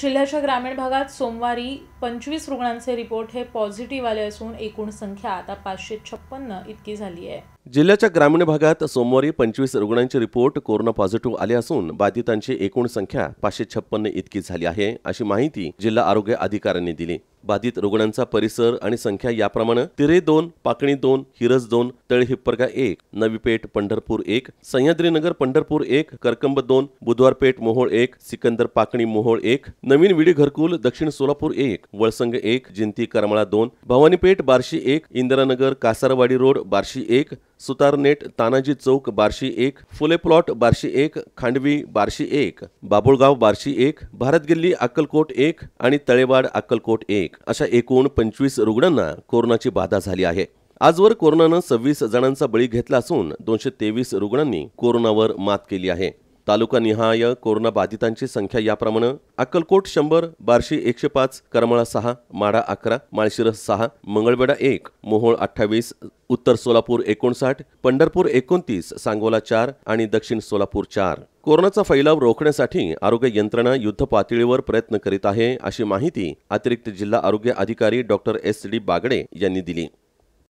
जिल्ह्याच्या ग्रामीण भागात सोमवारी पंचवीस रुग्णांचे रिपोर्ट हे पॉझिटिव्ह आले असून एकूण संख्या आता पाचशे छप्पन्न इतकी झाली आहे जिल्ह्याच्या ग्रामीण भागात सोमवारी पंचवीस रुग्णांचे रिपोर्ट कोरोना पॉझिटिव्ह आले असून बाधितांची एकूण संख्या पाचशे छप्पन्न इतकी झाली आहे अशी माहिती जिल्हा आरोग्य अधिकाऱ्यांनी दिली बाधित रुग्णांचा परिसर आणि संख्या याप्रमाणे तिरे दोन पाकणी दोन हिरज दोन तळहिप्परगा एक नवीपेठ पंढरपूर एक सह्याद्रीनगर पंढरपूर एक करकंब दोन बुधवारपेठ मोहोळ एक सिकंदर पाकणी मोहोळ एक नवीन विडी घरकुल दक्षिण सोलापूर एक वळसंग एक जिंती करमाळा दोन भवानीपेठ बार्शी एक इंदिरानगर कासारवाडी रोड बार्शी एक सुतारनेट तानाजी चौक बार्शी एक फुले प्लॉट बार्शी एक खांडवी बार्शी एक बाबुळगाव बार्शी एक भारतगिल्ली अक्कलकोट एक आणि तळेवाड अक्कलकोट एक अशा एकूण पंचवीस रुग्णांना कोरोनाची बाधा झाली आहे आजवर कोरोनानं सव्वीस जणांचा बळी घेतला असून दोनशे तेवीस रुग्णांनी कोरोनावर मात केली आहे तालुकानिहाय कोरोना बाधितांची संख्या याप्रमाणे अक्कलकोट शंभर बार्शी एकशे पाच करमळा सहा माडा अकरा माळशिरस सहा मंगळवेडा एक मोहोळ अठ्ठावीस उत्तर सोलापूर एकोणसाठ पंढरपूर एकोणतीस सांगोला चार आणि दक्षिण सोलापूर चार कोरोनाचा फैलाव रोखण्यासाठी आरोग्य यंत्रणा युद्ध पातळीवर प्रयत्न करीत आहे अशी माहिती अतिरिक्त जिल्हा आरोग्य अधिकारी डॉक्टर एस डी बागडे यांनी दिली